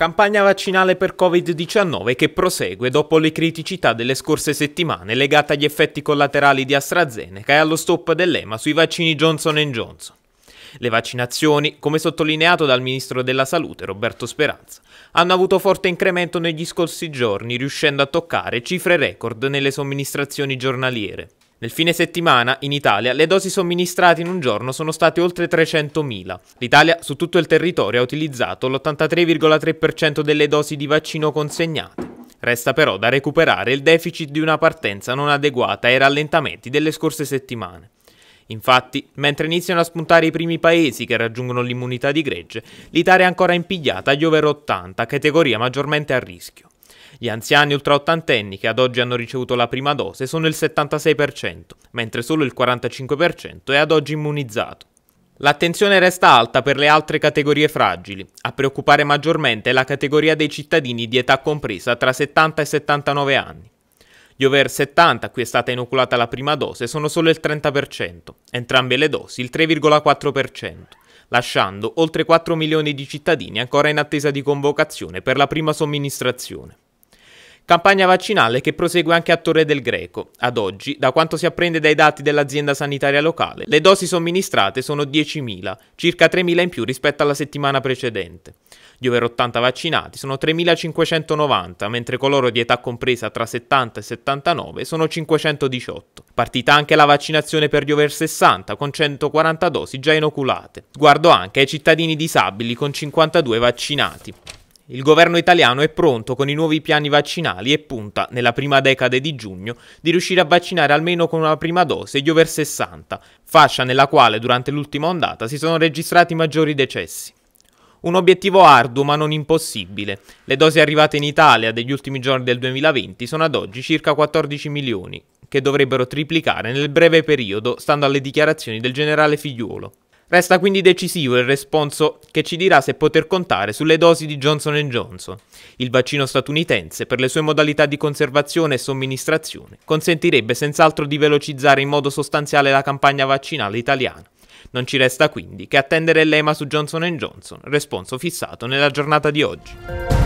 Campagna vaccinale per Covid-19 che prosegue dopo le criticità delle scorse settimane legate agli effetti collaterali di AstraZeneca e allo stop dell'EMA sui vaccini Johnson Johnson. Le vaccinazioni, come sottolineato dal Ministro della Salute Roberto Speranza, hanno avuto forte incremento negli scorsi giorni, riuscendo a toccare cifre record nelle somministrazioni giornaliere. Nel fine settimana, in Italia, le dosi somministrate in un giorno sono state oltre 300.000. L'Italia, su tutto il territorio, ha utilizzato l'83,3% delle dosi di vaccino consegnate. Resta però da recuperare il deficit di una partenza non adeguata ai rallentamenti delle scorse settimane. Infatti, mentre iniziano a spuntare i primi paesi che raggiungono l'immunità di gregge, l'Italia è ancora impigliata agli over 80, categoria maggiormente a rischio. Gli anziani ultraottantenni che ad oggi hanno ricevuto la prima dose sono il 76%, mentre solo il 45% è ad oggi immunizzato. L'attenzione resta alta per le altre categorie fragili. A preoccupare maggiormente è la categoria dei cittadini di età compresa tra 70 e 79 anni. Gli over 70 a cui è stata inoculata la prima dose sono solo il 30%, entrambe le dosi il 3,4%, lasciando oltre 4 milioni di cittadini ancora in attesa di convocazione per la prima somministrazione. Campagna vaccinale che prosegue anche a Torre del Greco. Ad oggi, da quanto si apprende dai dati dell'azienda sanitaria locale, le dosi somministrate sono 10.000, circa 3.000 in più rispetto alla settimana precedente. Gli over 80 vaccinati sono 3.590, mentre coloro di età compresa tra 70 e 79 sono 518. Partita anche la vaccinazione per gli over 60 con 140 dosi già inoculate. Sguardo anche ai cittadini disabili con 52 vaccinati. Il governo italiano è pronto con i nuovi piani vaccinali e punta, nella prima decade di giugno, di riuscire a vaccinare almeno con una prima dose gli over 60, fascia nella quale durante l'ultima ondata si sono registrati maggiori decessi. Un obiettivo arduo ma non impossibile. Le dosi arrivate in Italia degli ultimi giorni del 2020 sono ad oggi circa 14 milioni, che dovrebbero triplicare nel breve periodo, stando alle dichiarazioni del generale Figliuolo. Resta quindi decisivo il responso che ci dirà se poter contare sulle dosi di Johnson Johnson. Il vaccino statunitense, per le sue modalità di conservazione e somministrazione, consentirebbe senz'altro di velocizzare in modo sostanziale la campagna vaccinale italiana. Non ci resta quindi che attendere l'EMA su Johnson Johnson, responso fissato nella giornata di oggi.